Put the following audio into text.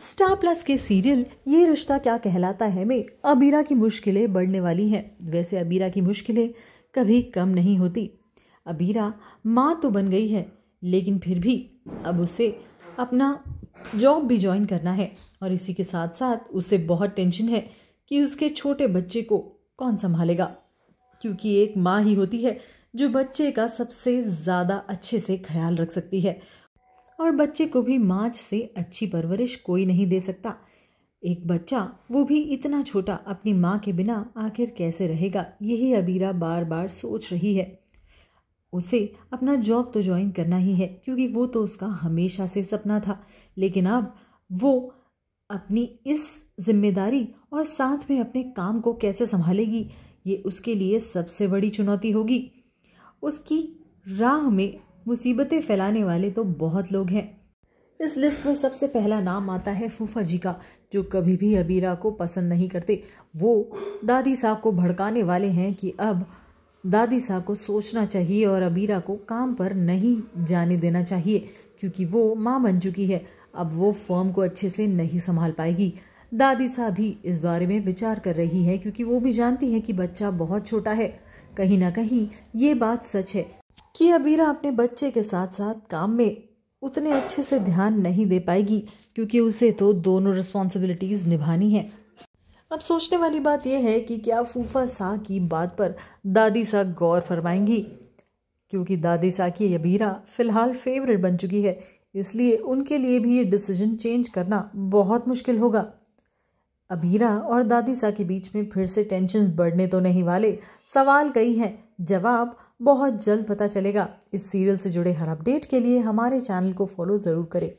star plus के serial ये रिश्ता क्या कहलाता है में अबीरा की मुश्किलें बढ़ने वाली हैं वैसे अबीरा की मुश्किलें कभी कम नहीं होती अबीरा माँ तो बन गई है लेकिन फिर भी अब उसे अपना जॉब भी ज्वाइन करना है और इसी के साथ साथ उसे बहुत टेंशन है कि उसके छोटे बच्चे को कौन संभालेगा क्योंकि एक माँ ही होती है जो बच्चे का सबसे ज़्यादा अच्छे से ख्याल रख सकती है और बच्चे को भी माँच से अच्छी परवरिश कोई नहीं दे सकता एक बच्चा वो भी इतना छोटा अपनी माँ के बिना आखिर कैसे रहेगा यही अबीरा बार बार सोच रही है उसे अपना जॉब तो ज्वाइन करना ही है क्योंकि वो तो उसका हमेशा से सपना था लेकिन अब वो अपनी इस जिम्मेदारी और साथ में अपने काम को कैसे संभालेगी ये उसके लिए सबसे बड़ी चुनौती होगी उसकी राह में मुसीबतें फैलाने वाले तो बहुत लोग हैं इस लिस्ट में सबसे पहला नाम आता है फूफा जी का जो कभी भी अबीरा को पसंद नहीं करते वो दादी साहब को भड़काने वाले हैं कि अब दादी साहब को सोचना चाहिए और अबीरा को काम पर नहीं जाने देना चाहिए क्योंकि वो माँ बन चुकी है अब वो फर्म को अच्छे से नहीं संभाल पाएगी दादी साहब भी इस बारे में विचार कर रही है क्योंकि वो भी जानती है कि बच्चा बहुत छोटा है कहीं ना कहीं ये बात सच है कि अबीरा अपने बच्चे के साथ साथ काम में उतने अच्छे से ध्यान नहीं दे पाएगी क्योंकि उसे तो दोनों रिस्पॉन्सिबिलिटीज़ निभानी है अब सोचने वाली बात यह है कि क्या फूफा सा की बात पर दादी सा गौर फरमाएंगी क्योंकि दादी सा की अबीरा फ़िलहाल फेवरेट बन चुकी है इसलिए उनके लिए भी ये डिसीजन चेंज करना बहुत मुश्किल होगा अबीरा और दादी सा के बीच में फिर से टेंशन बढ़ने तो नहीं वाले सवाल कई हैं जवाब बहुत जल्द पता चलेगा इस सीरियल से जुड़े हर अपडेट के लिए हमारे चैनल को फॉलो ज़रूर करें